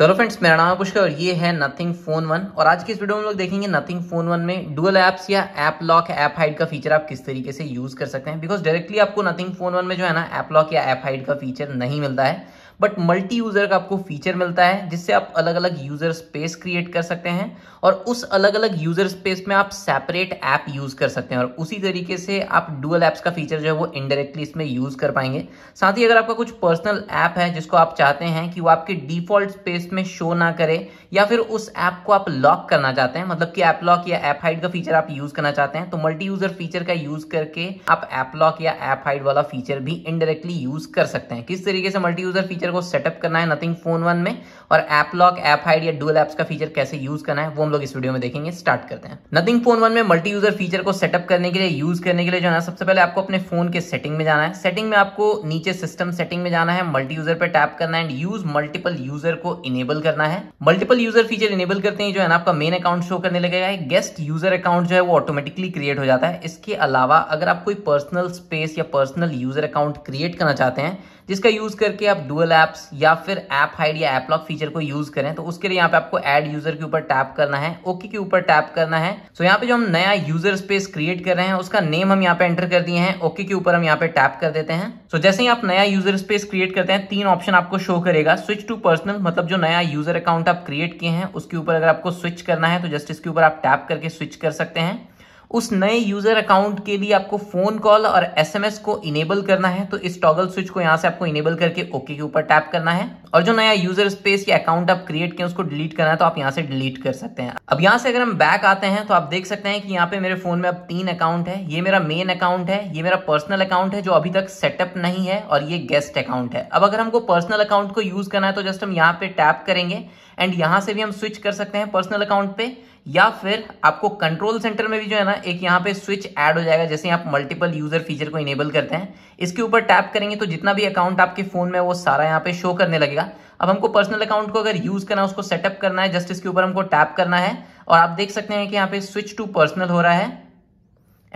hello friends मेरा नाम है पुष्कर और ये है नथिंग फोन वन और आज की इस वीडियो में लोग देखेंगे नथिंग फोन वन में डुअल ऐप्स या ऐप लॉक ऐप हाइड का फीचर आप किस तरीके से यूज कर सकते हैं बिकॉज डायरेक्टली आपको नथिंग फोन वन में जो है ना ऐप लॉक या ऐप हाइड का फीचर नहीं मिलता है बट मल्टी यूजर का आपको फीचर मिलता है जिससे आप अलग अलग यूजर स्पेस क्रिएट कर सकते हैं और उस अलग अलग यूजर स्पेस में आप सेपरेट ऐप यूज कर सकते हैं और उसी तरीके से आप डुअल ऐप्स का फीचर जो है वो इनडायरेक्टली इसमें यूज कर पाएंगे साथ ही अगर आपका कुछ पर्सनल ऐप है जिसको आप चाहते हैं कि वो आपके डिफॉल्ट स्पेस में शो ना करे या फिर उस ऐप को आप लॉक करना चाहते हैं मतलब कि ऐप लॉक या ऐप हाइड का फीचर आप यूज करना चाहते हैं तो मल्टी यूजर फीचर का यूज करके आप ऐप लॉक या ऐप हाइड वाला फीचर भी इनडायरेक्टली यूज कर सकते हैं किस तरीके से मल्टी यूजर फीचर फीचर को सेटअप करना है नथिंग फोन वन में और एप लॉक एप हाइड या डुअल एप्स का फीचर कैसे यूज करना है वो हम लोग इस वीडियो में देखेंगे स्टार्ट करते हैं नथिंग फोन वन में मल्टी यूजर फीचर को सेटअप करने के लिए यूज करने के लिए जो है सबसे पहले आपको अपने फोन के सेटिंग में जाना है सेटिंग में आपको नीचे सिस्टम सेटिंग में जाना है मल्टी यूजर पर टैप करना है एंड यूज मल्टीपल यूजर को इनेबल करना है मल्टीपल यूजर फीचर इनेबल करते ही जो है ना आपका मेन अकाउंट शो करने लगेगा गेस्ट यूजर अकाउंट जो है वो ऑटोमेटिकली क्रिएट हो जाता है इसके अलावा अगर आप कोई पर्सनल स्पेस या पर्सनल यूजर अकाउंट क्रिएट करना चाहते हैं जिसका यूज करके आप डुअल एप्स या फिर एप हाइड या ऐप लॉक फीचर को यूज करें तो उसके लिए यहाँ पे आपको एड यूजर के ऊपर टैप करना है ओके के ऊपर टैप करना है सो यहाँ पे जो हम नया यूजर स्पेस क्रिएट कर रहे हैं उसका नेम हम यहाँ पे एंटर कर दिए हैं ओके के ऊपर हम यहाँ पे टैप कर देते हैं सो जैसे ही आप नया यूजर स्पेस क्रिएट करते हैं तीन ऑप्शन आपको शो करेगा स्विच टू पर्सनल मतलब जो नया यूजर अकाउंट आप क्रिएट किए हैं उसके ऊपर अगर आपको स्विच करना है तो जस्ट इसके ऊपर आप टैप करके स्विच कर सकते हैं उस नए यूजर अकाउंट के लिए आपको फोन कॉल और एसएमएस को इनेबल करना है तो इस टॉगल स्विच को यहां से आपको इनेबल करके ओके के ऊपर टैप करना है और जो नया यूजर स्पेस या अकाउंट आप क्रिएट किए उसको डिलीट करना है तो आप यहां से डिलीट कर सकते हैं अब यहां से अगर हम बैक आते हैं तो आप देख सकते हैं कि यहाँ पे मेरे फोन में अब तीन अकाउंट है ये मेरा मेन अकाउंट है ये मेरा पर्सनल अकाउंट है जो अभी तक सेटअप नहीं है और ये गेस्ट अकाउंट है अब अगर हमको पर्सनल अकाउंट को यूज करना है तो जस्ट हम यहाँ पे टैप करेंगे एंड यहां से भी हम स्विच कर सकते हैं पर्सनल अकाउंट पे या फिर आपको कंट्रोल सेंटर में भी जो है ना एक यहाँ पे स्विच ऐड हो जाएगा जैसे आप मल्टीपल यूजर फीचर को इनेबल करते हैं इसके ऊपर टैप करेंगे तो जितना भी अकाउंट आपके फोन में वो सारा यहाँ पे शो करने लगेगा अब हमको पर्सनल अकाउंट को अगर यूज करना है उसको सेटअप करना है जस्ट इसके ऊपर हमको टैप करना है और आप देख सकते हैं कि यहाँ पे स्विच टू पर्सनल हो रहा है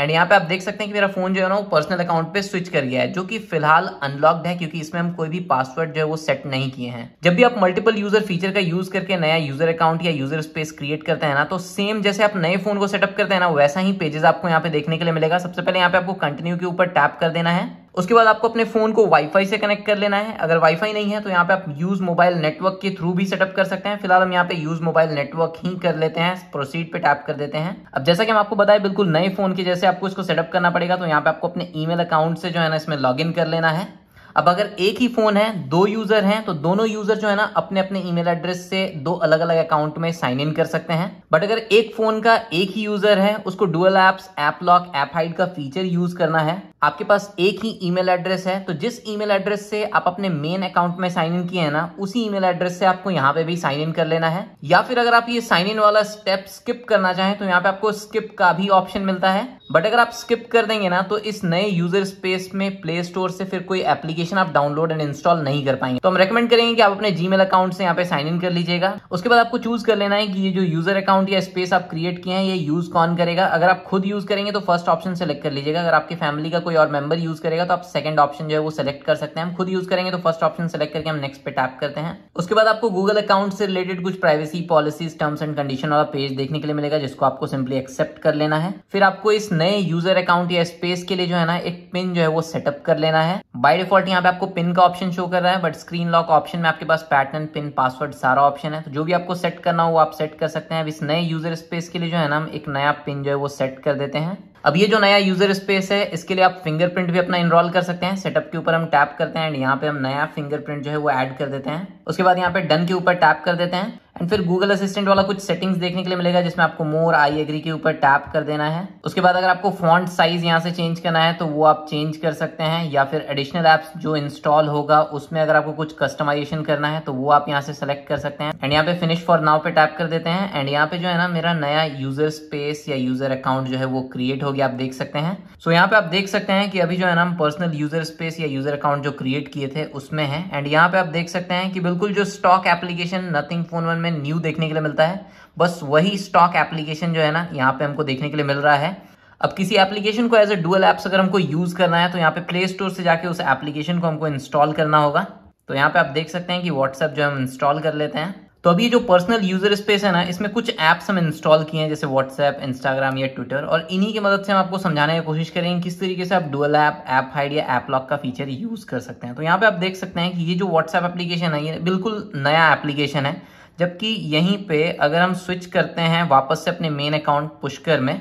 एंड यहाँ पे आप देख सकते हैं कि मेरा फोन जो है ना वो पर्सनल अकाउंट पे स्विच कर गया है जो कि फिलहाल अनलॉक्ड है क्योंकि इसमें हम कोई भी पासवर्ड जो है वो सेट नहीं किए हैं जब भी आप मल्टीपल यूजर फीचर का यूज करके नया यूजर अकाउंट या यूजर स्पेस क्रिएट करते हैं ना तो सेम जैसे आप नए फोन को सेटअप करते हैं ना वैसा ही पेजेस आपको यहाँ पे देखने के लिए मिलेगा सबसे पहले यहाँ पे आपको कंटिन्यू के ऊपर टैप कर देना है उसके बाद आपको अपने फ़ोन को वाईफाई से कनेक्ट कर लेना है अगर वाईफाई नहीं है तो यहाँ पे आप यूज़ मोबाइल नेटवर्क के थ्रू भी सेटअप कर सकते हैं फिलहाल हम यहाँ पे यूज़ मोबाइल नेटवर्क ही कर लेते हैं प्रोसीड पे टैप कर देते हैं अब जैसा कि हम आपको बताए बिल्कुल नए फ़ोन के जैसे आपको इसको सेटअप करना पड़ेगा तो यहाँ पे आपको अपने ई अकाउंट से जो है ना इसमें लॉग कर लेना है अब अगर एक ही फ़ोन है दो यूज़र हैं तो दोनों यूज़र जो है ना अपने अपने ईमेल एड्रेस से दो अलग अलग अकाउंट में साइन इन कर सकते हैं बट अगर एक फ़ोन का एक ही यूज़र है उसको dual apps app lock app hide का फीचर यूज़ करना है आपके पास एक ही ईमेल एड्रेस है तो जिस ईमेल एड्रेस से आप अपने मेन अकाउंट में साइन इन किए हैं ना उसी ईमेल एड्रेस से आपको यहाँ पे भी साइन इन कर लेना है या फिर अगर आप ये साइन इन वाला स्टेप स्किप करना चाहें तो यहाँ पे आपको स्किप का भी ऑप्शन मिलता है बट अगर आप स्किप कर देंगे ना तो इस नए यूजर स्पेस में प्ले स्टोर से फिर कोई एप्लीकेशन आप डाउनलोड एंड इंस्टॉल नहीं कर पाएंगे तो हम रेकमेंड करेंगे कि आप अपने जी अकाउंट से यहाँ पे साइन इन कर लीजिएगा उसके बाद आपको चूज कर लेना है कि ये जो यूजर अकाउंट या स्पेस आप क्रिएट किए हैं ये यूज कौन करेगा अगर आप खुद यूज करेंगे तो फर्स्ट ऑप्शन सेलेक्ट कर लीजिएगा अगर आपकी फैमिली का कोई कोई और मेंबर यूज करेगा तो आप सेकंड ऑप्शन जो है वो सेलेक्ट कर सकते हैं हम खुद यूज करेंगे तो फर्स्ट ऑप्शन सेलेक्ट करके हम नेक्स्ट पे टैप करते हैं उसके बाद आपको गूगल अकाउंट से रिलेटेड कुछ privacy policies terms and condition वाला पेज देखने के लिए मिलेगा जिसको आपको सिंपली एक्सेप्ट कर लेना है फिर आपको इस नए यूजर अकाउंट या स्पेस के लिए जो है ना एक पिन जो है वो सेटअप कर लेना है बाय डिफॉल्ट यहाँ पे आपको पिन का ऑप्शन शो कर रहा है बट स्क्रीन लॉक ऑप्शन में आपके पास पैटर्न पिन पासवर्ड सारा ऑप्शन है तो जो भी आपको सेट करना हो आप सेट कर सकते हैं अब इस नए यूजर स्पेस के लिए जो है ना हम एक नया पिन जो है वो सेट कर देते हैं अब ये जो नया यूजर स्पेस है इसके लिए आप फिंगरप्रिंट भी अपना इनरोल कर सकते हैं सेटअप के ऊपर हम टैप करते हैं एंड यहाँ पे हम नया फिंगरप्रिंट जो है वो ऐड कर देते हैं उसके बाद यहाँ पे डन के ऊपर टैप कर देते हैं एंड फिर गूगल असिस्टेंट वाला कुछ सेटिंग्स देखने के लिए मिलेगा जिसमें आपको मोर आई एग्री के ऊपर टैप कर देना है उसके बाद अगर आपको फॉन्ट साइज यहाँ से चेंज करना है तो वो आप चेंज कर सकते हैं या फिर एडिशनल एप्स जो इंस्टॉल होगा उसमें अगर आपको कुछ कस्टमाइजेशन करना है तो वो आप यहाँ से सेलेक्ट कर सकते हैं एंड यहाँ पे फिनिश फॉर नाव पे टैप कर देते हैं एंड यहाँ पे जो है ना मेरा नया यूजर स्पेस या यूजर अकाउंट जो है वो क्रिएट हो गया आप देख सकते हैं सो so, यहाँ पे आप देख सकते हैं कि अभी जो है ना पर्सनल यूजर स्पेस या यूजर अकाउंट जो क्रिएट किए थे उसमें है एंड यहाँ पे आप देख सकते हैं कि बिल्कुल जो stock application Nothing phone one में न्यू देखने के लिए मिलता है बस वही स्टॉक एप्लीकेशन जो है ना यहाँ पे हमको देखने के लिए मिल रहा है अब किसी एप्लीकेशन को एज ए डुअल एप्स अगर हमको यूज़ करना है तो यहाँ पे प्ले स्टोर से जाके उस एप्लीकेशन को हमको इंस्टॉल करना होगा तो यहाँ पे आप देख सकते हैं कि व्हाट्सएप जो हम इंस्टॉल कर लेते हैं तो अभी जो पर्सनल यूजर स्पेस है ना इसमें कुछ ऐप्स हम इंस्टॉल किए हैं जैसे व्हाट्सएप इंस्टाग्राम या ट्विटर और इन्हीं की मदद से हम आपको समझाने की कोशिश करेंगे किस तरीके से आप डुअल ऐप ऐप हाइड या ऐप लॉक का फीचर यूज कर सकते हैं तो यहाँ पे आप देख सकते हैं कि ये जो व्हाट्सएप एप्लीकेशन है ये बिल्कुल नया एप्लीकेशन है जबकि यहीं पे अगर हम स्विच करते हैं वापस से अपने मेन अकाउंट पुष्कर में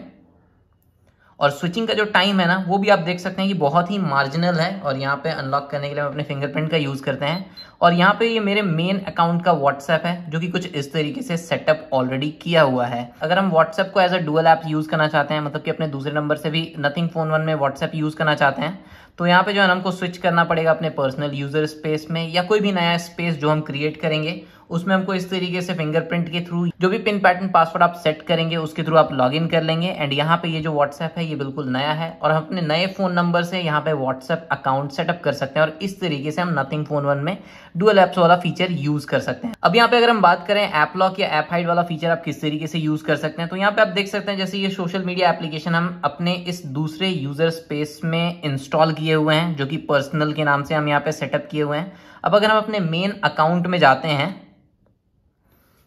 और स्विचिंग का जो टाइम है ना वो भी आप देख सकते हैं कि बहुत ही मार्जिनल है और यहाँ पे अनलॉक करने के लिए हम अपने फिंगरप्रिंट का यूज़ करते हैं और यहाँ पे ये मेरे मेन अकाउंट का व्हाट्सएप है जो कि कुछ इस तरीके से सेटअप ऑलरेडी किया हुआ है अगर हम व्हाट्सएप को as a dual app use करना चाहते हैं मतलब कि अपने दूसरे नंबर से भी नथिंग फोन वन में व्हाट्सएप यूज़ करना चाहते हैं तो यहाँ पे जो है हमको स्विच करना पड़ेगा अपने पर्सनल यूजर स्पेस में या कोई भी नया स्पेस जो हम क्रिएट करेंगे उसमें हमको इस तरीके से फिंगरप्रिंट के थ्रू जो भी पिन पैटर्न पासवर्ड आप सेट करेंगे उसके थ्रू आप लॉग कर लेंगे एंड यहाँ पे ये जो व्हाट्सएप है ये बिल्कुल नया है और हम अपने नए फोन नंबर से यहाँ पे व्हाट्सएप अकाउंट सेटअप कर सकते हैं और इस तरीके से हम नथिंग फोन वन में डुअल एप्स वाला फीचर यूज कर सकते हैं अब यहाँ पे अगर हम बात करें ऐप लॉक या एप हाइड वाला फीचर आप किस तरीके से यूज कर सकते हैं तो यहाँ पे आप देख सकते हैं जैसे ये सोशल मीडिया एप्लीकेशन हम अपने इस दूसरे यूजर स्पेस में इंस्टॉल किए हुए हैं जो कि पर्सनल के नाम से हम यहाँ पे सेटअप किए हुए हैं अब अगर हम अपने मेन अकाउंट में जाते हैं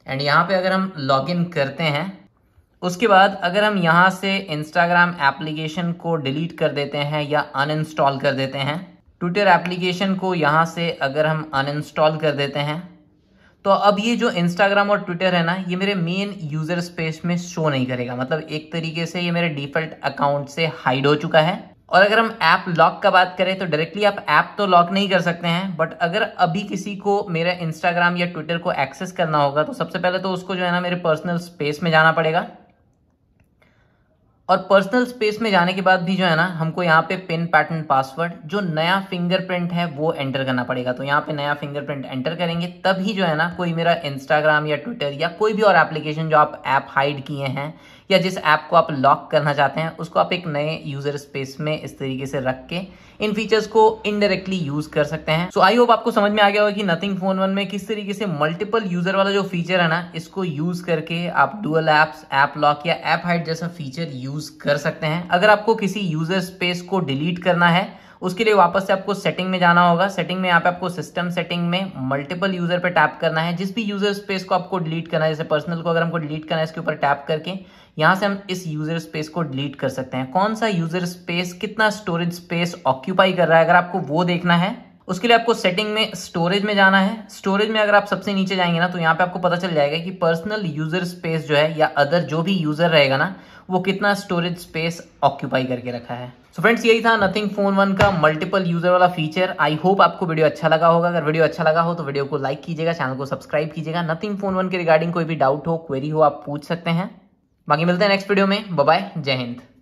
एंड यहाँ पे अगर हम लॉगिन करते हैं उसके बाद अगर हम यहाँ से इंस्टाग्राम एप्लीकेशन को डिलीट कर देते हैं या अनइंस्टॉल कर देते हैं ट्विटर एप्लीकेशन को यहाँ से अगर हम अनइंस्टॉल कर देते हैं तो अब ये जो इंस्टाग्राम और ट्विटर है ना ये मेरे मेन यूज़र स्पेस में शो नहीं करेगा मतलब एक तरीके से ये मेरे डिफ़ॉल्ट अकाउंट से हाइड हो चुका है और अगर हम ऐप लॉक का बात करें तो डायरेक्टली आप ऐप तो लॉक नहीं कर सकते हैं बट अगर अभी किसी को मेरा इंस्टाग्राम या ट्विटर को एक्सेस करना होगा तो सबसे पहले तो उसको जो है ना मेरे पर्सनल स्पेस में जाना पड़ेगा और पर्सनल स्पेस में जाने के बाद भी जो है ना हमको यहाँ पे पिन पैटर्न पासवर्ड जो नया फिंगरप्रिंट है वो एंटर करना पड़ेगा तो यहाँ पे नया फिंगरप्रिंट एंटर करेंगे तभी जो है ना कोई मेरा इंस्टाग्राम या ट्विटर या कोई भी और एप्लीकेशन जो आप ऐप हाइड किए हैं या जिस ऐप को आप लॉक करना चाहते हैं उसको आप एक नए यूजर स्पेस में इस तरीके से रख के इन फीचर्स को इनडायरेक्टली यूज कर सकते हैं सो आई होप आपको समझ में आ गया होगा कि नथिंग फोन वन में किस तरीके से मल्टीपल यूजर वाला जो फीचर है ना इसको यूज करके आप डुअल एप्स ऐप लॉक या ऐप हाइट जैसा फीचर यूज कर सकते हैं अगर आपको किसी यूजर स्पेस को डिलीट करना है उसके लिए वापस से आपको सेटिंग में जाना होगा सेटिंग में यहाँ पे आपको सिस्टम सेटिंग में मल्टीपल यूजर पे टैप करना है जिस भी यूजर स्पेस को आपको डिलीट करना है जैसे पर्सनल को अगर हमको डिलीट करना है इसके ऊपर टैप करके यहाँ से हम इस यूजर स्पेस को डिलीट कर सकते हैं कौन सा यूजर स्पेस कितना स्टोरेज स्पेस ऑक्यूपाई कर रहा है अगर आपको वो देखना है उसके लिए आपको सेटिंग में स्टोरेज में जाना है स्टोरेज में अगर आप सबसे नीचे जाएंगे ना तो यहाँ पे आपको पता चल जाएगा कि पर्सनल यूजर स्पेस जो है या अदर जो भी यूजर रहेगा ना वो कितना स्टोरेज स्पेस ऑक्यूपाई करके रखा है सो so फ्रेंड्स यही था नथिंग फोन वन का मल्टीपल यूजर वाला फीचर आई होप आपको वीडियो अच्छा लगा होगा अगर वीडियो अच्छा लगा हो तो वीडियो को लाइक कीजिएगा चैनल को सब्सक्राइब कीजिएगा नथिंग फोन वन के रिगार्डिंग कोई भी डाउट हो क्वेरी हो आप पूछ सकते हैं बाकी मिलते हैं नेक्स्ट वीडियो में बाय जय हिंद